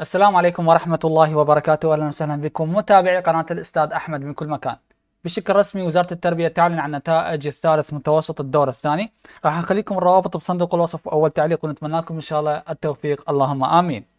السلام عليكم ورحمة الله وبركاته أهلا وسهلا بكم متابعي قناة الأستاذ أحمد من كل مكان بشكل رسمي وزارة التربية تعلن عن نتائج الثالث متوسط الدور الثاني راح أخليكم الروابط بصندوق الوصف وأول تعليق ونتمنى لكم إن شاء الله التوفيق اللهم آمين